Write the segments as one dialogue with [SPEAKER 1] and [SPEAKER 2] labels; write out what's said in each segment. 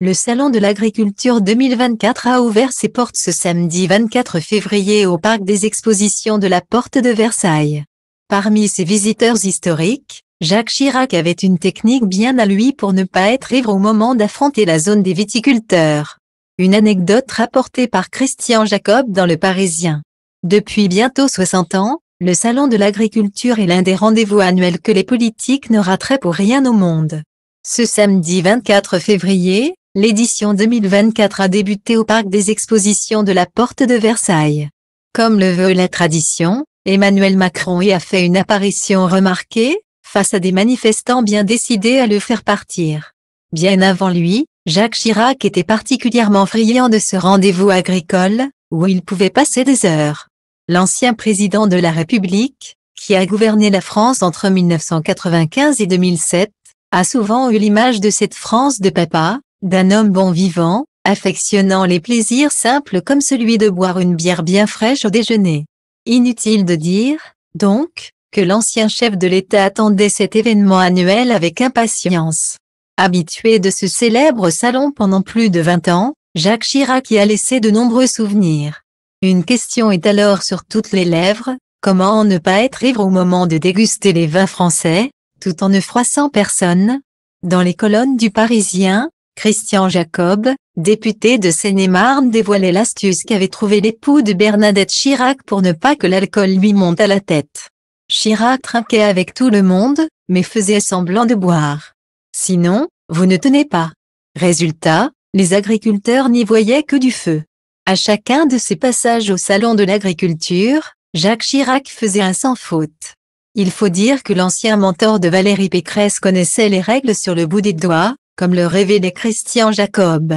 [SPEAKER 1] Le Salon de l'agriculture 2024 a ouvert ses portes ce samedi 24 février au Parc des expositions de la Porte de Versailles. Parmi ses visiteurs historiques, Jacques Chirac avait une technique bien à lui pour ne pas être ivre au moment d'affronter la zone des viticulteurs. Une anecdote rapportée par Christian Jacob dans Le Parisien. Depuis bientôt 60 ans, le Salon de l'agriculture est l'un des rendez-vous annuels que les politiques ne rateraient pour rien au monde. Ce samedi 24 février, L'édition 2024 a débuté au Parc des Expositions de la Porte de Versailles. Comme le veut la tradition, Emmanuel Macron y a fait une apparition remarquée, face à des manifestants bien décidés à le faire partir. Bien avant lui, Jacques Chirac était particulièrement friand de ce rendez-vous agricole, où il pouvait passer des heures. L'ancien président de la République, qui a gouverné la France entre 1995 et 2007, a souvent eu l'image de cette France de papa, d'un homme bon vivant, affectionnant les plaisirs simples comme celui de boire une bière bien fraîche au déjeuner. Inutile de dire, donc, que l'ancien chef de l'État attendait cet événement annuel avec impatience. Habitué de ce célèbre salon pendant plus de 20 ans, Jacques Chirac y a laissé de nombreux souvenirs. Une question est alors sur toutes les lèvres, comment ne pas être ivre au moment de déguster les vins français, tout en ne froissant personne Dans les colonnes du Parisien, Christian Jacob, député de Seine-et-Marne dévoilait l'astuce qu'avait trouvée l'époux de Bernadette Chirac pour ne pas que l'alcool lui monte à la tête. Chirac trinquait avec tout le monde, mais faisait semblant de boire. Sinon, vous ne tenez pas. Résultat, les agriculteurs n'y voyaient que du feu. À chacun de ses passages au salon de l'agriculture, Jacques Chirac faisait un sans faute. Il faut dire que l'ancien mentor de Valérie Pécresse connaissait les règles sur le bout des doigts, comme le rêvait Christian Jacob.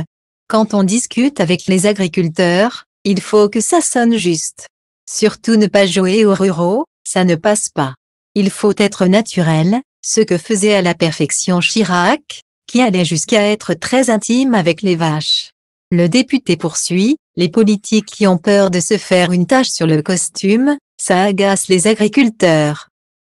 [SPEAKER 1] Quand on discute avec les agriculteurs, il faut que ça sonne juste. Surtout ne pas jouer aux ruraux, ça ne passe pas. Il faut être naturel, ce que faisait à la perfection Chirac, qui allait jusqu'à être très intime avec les vaches. Le député poursuit, les politiques qui ont peur de se faire une tache sur le costume, ça agace les agriculteurs.